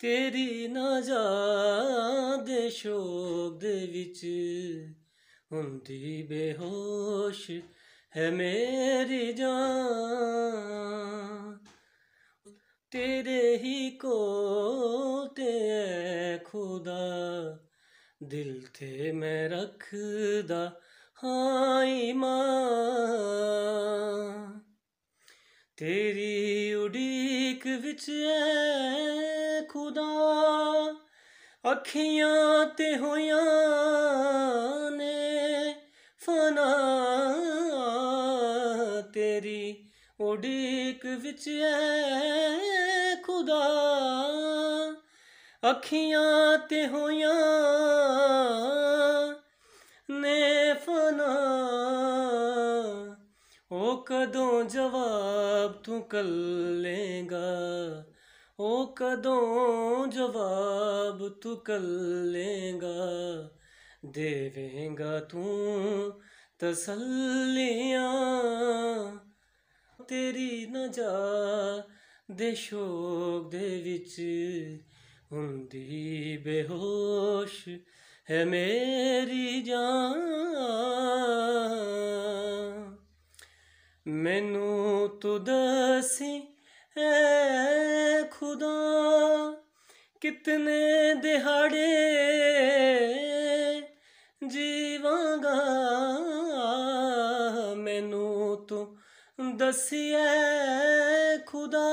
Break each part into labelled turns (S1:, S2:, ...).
S1: ਤੇਰੀ ਨਾ ਜਾਦੇ ਸ਼ੋਗ ਦੇ ਵਿੱਚ ਹੁੰਦੀ ਬੇਹੋਸ਼ ਹੈ ਮੇਰੀ ਜਾਨ ਤੇਰੇ ਹੀ ਕੋਲ ਤੇ ਖੁਦਾ ਦਿਲ ਤੇ ਮੈਂ ਰੱਖਦਾ ਹਾਈ ਮਾਂ ਤੇਰੀ ਉਡੀ ਇਸ਼ਕ ਵਿੱਚ ਐ ਖੁਦਾ ਅੱਖੀਆਂ ਤੇ ਹੋਈਆਂ ਨੇ ਫਨਾ ਤੇਰੀ ਉਡੀਕ ਵਿੱਚ ਐ ਖੁਦਾ ਅੱਖੀਆਂ ਤੇ ਹੋਈਆਂ ਨੇ ਓ ਕਦੋਂ ਜਵਾਬ ਤੂੰ ਕੱਲੇਗਾ ਓ ਕਦੋਂ ਜਵਾਬ ਤੂੰ ਕੱਲੇਗਾ ਦੇਵੇਂਗਾ ਤੂੰ ਤਸੱਲੀਆਂ ਤੇਰੀ ਨਜਾ ਦੇ ਸ਼ੋਕ ਦੇ ਵਿੱਚ ਹੁੰਦੀ ਬੇਹੋਸ਼ ਹੈ ਮੇਰੀ ਜਾਨ ਮੈਨੂੰ ਤੂੰ ਦਸੀ ਐ ਖੁਦਾ ਕਿਤਨੇ ਦਿਹਾੜੇ ਜੀਵਾਂਗਾ ਮੈਨੂੰ ਤੂੰ ਦਸਿਐ ਖੁਦਾ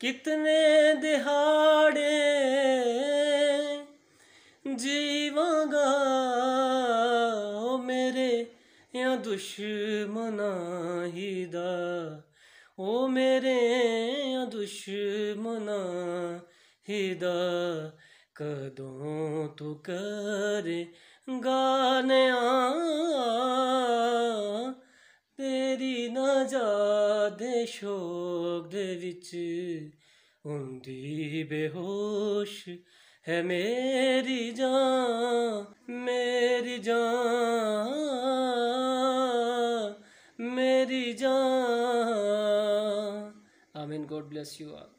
S1: ਕਿਤਨੇ ਦਿਹਾੜੇ ਜੀ ਆ ਦੁਸ਼ਮਨਾ ਹੀ ਦਾ ਓ ਮੇਰੇ ਆ ਦੁਸ਼ਮਨਾ ਹੀ ਦਾ ਕਦੋਂ ਤੂੰ ਕਰੇ ਗਾਨਿਆ ਤੇਰੀ ਨਾ ਜਾਦੇ ਸ਼ੋਕ ਦੇ ਵਿੱਚ ਹੁੰਦੀ ਬੇਹੋਸ਼ ਹੈ ਮੇਰੀ ਜਾਨ ਮੇਰੀ ਜਾਨ Amen. God bless you all.